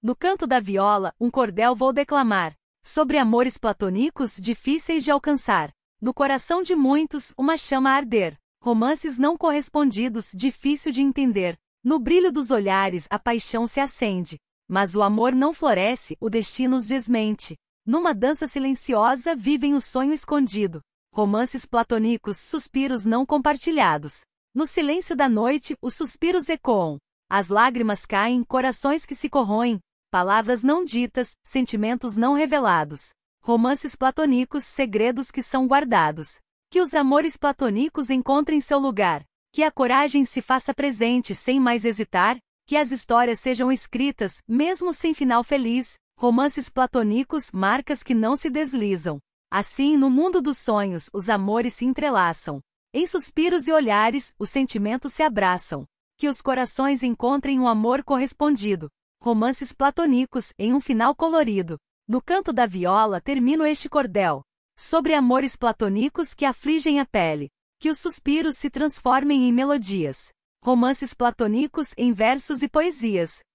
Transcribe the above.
No canto da viola, um cordel vou declamar. Sobre amores platônicos difíceis de alcançar. No coração de muitos, uma chama a arder. Romances não correspondidos, difícil de entender. No brilho dos olhares, a paixão se acende. Mas o amor não floresce, o destino os desmente. Numa dança silenciosa, vivem o sonho escondido. Romances platônicos, suspiros não compartilhados. No silêncio da noite, os suspiros ecoam. As lágrimas caem, corações que se corroem, palavras não ditas, sentimentos não revelados, romances platônicos, segredos que são guardados. Que os amores platônicos encontrem seu lugar, que a coragem se faça presente sem mais hesitar, que as histórias sejam escritas, mesmo sem final feliz, romances platônicos, marcas que não se deslizam. Assim, no mundo dos sonhos, os amores se entrelaçam. Em suspiros e olhares, os sentimentos se abraçam. Que os corações encontrem um amor correspondido, romances platônicos em um final colorido. No canto da viola termino este cordel. Sobre amores platônicos que afligem a pele. Que os suspiros se transformem em melodias. Romances platônicos em versos e poesias.